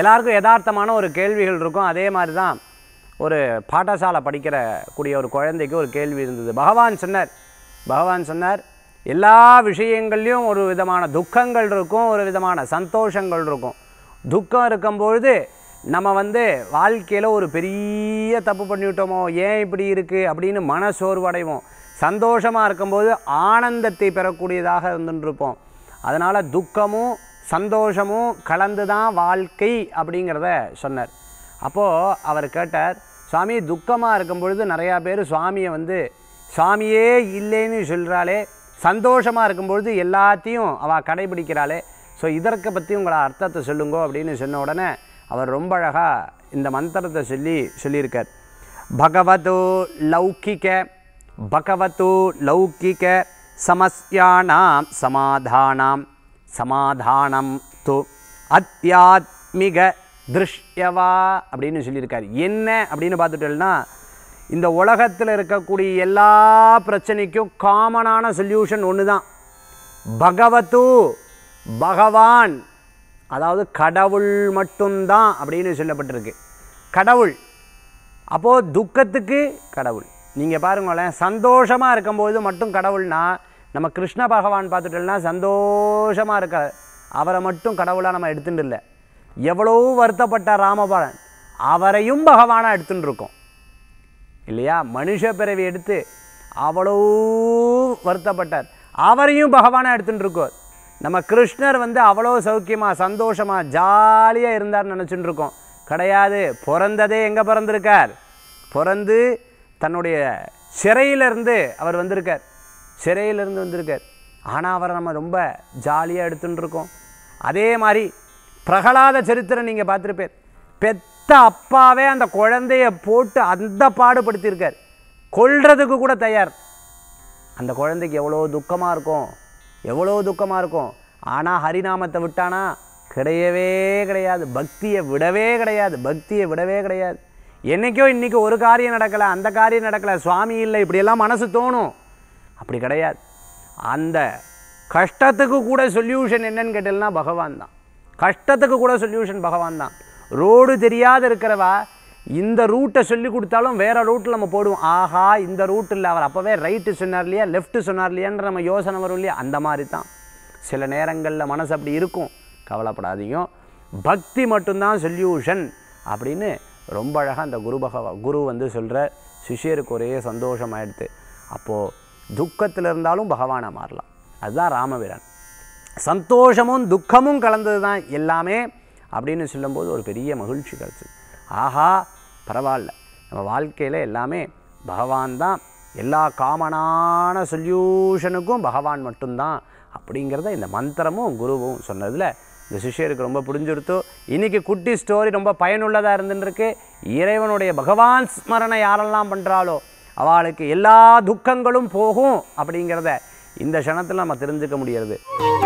எல்லாருக்கும் யதார்த்தமான ஒரு கேள்விகள் இருக்கும் அதே மாதிரி தான் ஒரு பாட்டசாலை படிக்கிற கூடிய ஒரு குழந்தைக்கு ஒரு கேள்வி இருந்தது பகவான் சொன்னார் பகவான் சொன்னார் எல்லா விஷயங்கள்லையும் ஒரு விதமான துக்கங்கள் இருக்கும் ஒரு விதமான சந்தோஷங்கள் இருக்கும் துக்கம் இருக்கும்பொழுது நம்ம வந்து வாழ்க்கையில் ஒரு பெரிய தப்பு பண்ணிவிட்டோமோ ஏன் இப்படி இருக்குது அப்படின்னு மன சோர்வடைவோம் சந்தோஷமாக இருக்கும்போது ஆனந்தத்தை பெறக்கூடியதாக இருந்துருப்போம் அதனால் துக்கமும் சந்தோஷமும் கலந்து தான் வாழ்க்கை அப்படிங்கிறத சொன்னார் அப்போது அவர் கேட்டார் சுவாமி துக்கமாக இருக்கும் பொழுது நிறையா பேர் சுவாமியை வந்து சுவாமியே இல்லைன்னு சொல்கிறாளே சந்தோஷமாக இருக்கும் பொழுது எல்லாத்தையும் அவள் கடைபிடிக்கிறாளே ஸோ இதற்கு பற்றி உங்களை அர்த்தத்தை சொல்லுங்கோ அப்படின்னு சொன்ன உடனே அவர் ரொம்ப அழகாக இந்த மந்திரத்தை சொல்லி சொல்லியிருக்கார் பகவது லௌகிக்க பகவது லௌகிக்க சமஸ்யானாம் சமாதானாம் சமாதானம் து அத்தியாத்மிக திருஷ்யவா அப்படின்னு சொல்லியிருக்கார் என்ன அப்படின்னு பார்த்துட்டோம்னா இந்த உலகத்தில் இருக்கக்கூடிய எல்லா பிரச்சனைக்கும் காமனான சொல்யூஷன் ஒன்று தான் பகவத்து பகவான் அதாவது கடவுள் மட்டும்தான் அப்படின்னு சொல்லப்பட்டிருக்கு கடவுள் அப்போது துக்கத்துக்கு கடவுள் நீங்கள் பாருங்களேன் சந்தோஷமாக இருக்கும்போது மட்டும் கடவுள்னா நம்ம கிருஷ்ண பகவான் பார்த்துட்டோம்னா சந்தோஷமாக இருக்கார் அவரை மட்டும் கடவுளாக நம்ம எடுத்துட்டு இல்லை எவ்வளோ வருத்தப்பட்ட ராமபாலன் அவரையும் பகவானாக எடுத்துட்டு இருக்கோம் இல்லையா மனுஷ பிறவி எடுத்து அவ்வளோ வருத்தப்பட்டார் அவரையும் பகவானாக எடுத்துகிட்டு இருக்கோம் நம்ம கிருஷ்ணர் வந்து அவ்வளோ சௌக்கியமாக சந்தோஷமாக ஜாலியாக இருந்தார்னு நினச்சிட்டு இருக்கோம் கிடையாது பிறந்ததே எங்கே பிறந்திருக்கார் பிறந்து தன்னுடைய சிறையிலிருந்து அவர் வந்திருக்கார் சிறையிலிருந்து வந்திருக்கார் ஆனால் அவரை நம்ம ரொம்ப ஜாலியாக எடுத்துன்னு இருக்கோம் அதே மாதிரி பிரகலாத சரித்திரம் நீங்கள் பார்த்துருப்பேன் பெத்த அப்பாவே அந்த குழந்தைய போட்டு அந்த பாடுபடுத்தியிருக்கார் கொள்றதுக்கு கூட தயார் அந்த குழந்தைக்கு எவ்வளோ துக்கமாக இருக்கும் எவ்வளோ துக்கமாக இருக்கும் ஆனால் ஹரிநாமத்தை விட்டானா கிடையவே கிடையாது பக்தியை விடவே கிடையாது பக்தியை விடவே கிடையாது என்றைக்கோ இன்றைக்கி ஒரு காரியம் நடக்கலை அந்த காரியம் நடக்கலை சுவாமி இல்லை இப்படியெல்லாம் மனசு தோணும் அப்படி கிடையாது அந்த கஷ்டத்துக்கு கூட சொல்யூஷன் என்னன்னு கேட்டீங்கன்னா பகவான் தான் கஷ்டத்துக்கு கூட சொல்யூஷன் பகவான் தான் ரோடு தெரியாத இருக்கிறவா இந்த ரூட்டை சொல்லி கொடுத்தாலும் வேறு ரூட்டில் நம்ம போடுவோம் ஆஹா இந்த ரூட் இல்லை அவர் அப்போவே ரைட்டு சொன்னார் இல்லையா லெஃப்ட்டு சொன்னார் இல்லையான்ற நம்ம யோசனை வரும் இல்லையா அந்த மாதிரி தான் சில நேரங்களில் மனசு அப்படி இருக்கும் கவலைப்படாதீங்க பக்தி மட்டும்தான் சொல்யூஷன் அப்படின்னு ரொம்ப அழகாக அந்த குரு பகவா குரு வந்து சொல்கிற சிஷியருக்கு ஒரே சந்தோஷமாயிடுது அப்போது துக்கத்தில் இருந்தாலும் பகவானை மாறலாம் அதுதான் ராமவீரன் சந்தோஷமும் துக்கமும் கலந்தது தான் எல்லாமே அப்படின்னு சொல்லும்போது ஒரு பெரிய மகிழ்ச்சி கிடச்சிது ஆஹா பரவாயில்ல நம்ம வாழ்க்கையில் எல்லாமே பகவான் தான் எல்லா காமனான சொல்யூஷனுக்கும் பகவான் மட்டும்தான் அப்படிங்கிறத இந்த மந்திரமும் குருவும் சொன்னதில் இந்த சிஷ்யருக்கு ரொம்ப பிடிஞ்சிருத்தோ இன்றைக்கி குட்டி ஸ்டோரி ரொம்ப பயனுள்ளதாக இருந்துருக்கு இறைவனுடைய பகவான் ஸ்மரணை யாரெல்லாம் பண்ணுறாலோ அவளுக்கு எல்லா துக்கங்களும் போகும் அப்படிங்கிறத இந்த க்ஷணத்தில் நம்ம தெரிஞ்சுக்க முடியறது